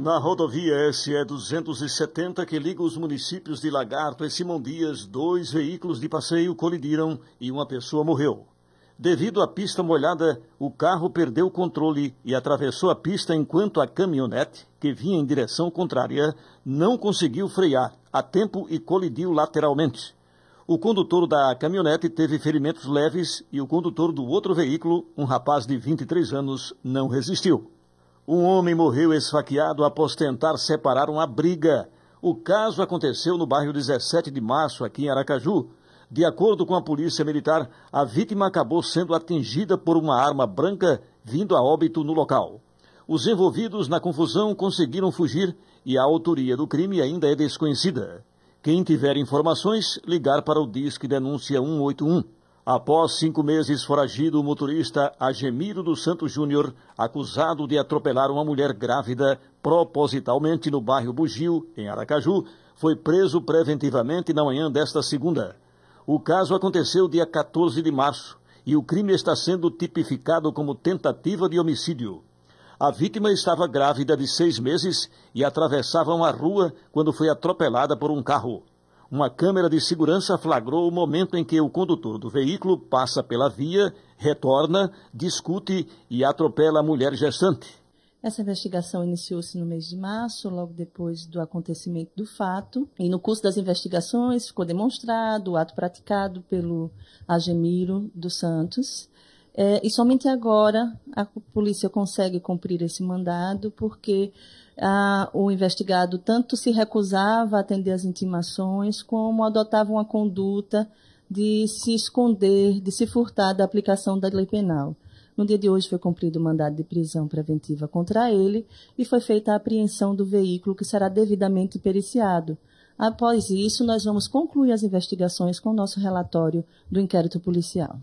Na rodovia SE 270, que liga os municípios de Lagarto e Simão Dias, dois veículos de passeio colidiram e uma pessoa morreu. Devido à pista molhada, o carro perdeu o controle e atravessou a pista enquanto a caminhonete, que vinha em direção contrária, não conseguiu frear a tempo e colidiu lateralmente. O condutor da caminhonete teve ferimentos leves e o condutor do outro veículo, um rapaz de 23 anos, não resistiu. Um homem morreu esfaqueado após tentar separar uma briga. O caso aconteceu no bairro 17 de março, aqui em Aracaju. De acordo com a Polícia Militar, a vítima acabou sendo atingida por uma arma branca vindo a óbito no local. Os envolvidos na confusão conseguiram fugir e a autoria do crime ainda é desconhecida. Quem tiver informações, ligar para o Disque Denúncia 181. Após cinco meses foragido, o motorista Agemiro dos Santos Júnior, acusado de atropelar uma mulher grávida propositalmente no bairro Bugio, em Aracaju, foi preso preventivamente na manhã desta segunda. O caso aconteceu dia 14 de março e o crime está sendo tipificado como tentativa de homicídio. A vítima estava grávida de seis meses e atravessava uma rua quando foi atropelada por um carro uma câmera de segurança flagrou o momento em que o condutor do veículo passa pela via, retorna, discute e atropela a mulher gestante. Essa investigação iniciou-se no mês de março, logo depois do acontecimento do fato. E no curso das investigações ficou demonstrado o ato praticado pelo Agemiro dos Santos, é, e somente agora a polícia consegue cumprir esse mandado, porque ah, o investigado tanto se recusava a atender as intimações, como adotava uma conduta de se esconder, de se furtar da aplicação da lei penal. No dia de hoje foi cumprido o mandado de prisão preventiva contra ele e foi feita a apreensão do veículo, que será devidamente periciado. Após isso, nós vamos concluir as investigações com o nosso relatório do inquérito policial.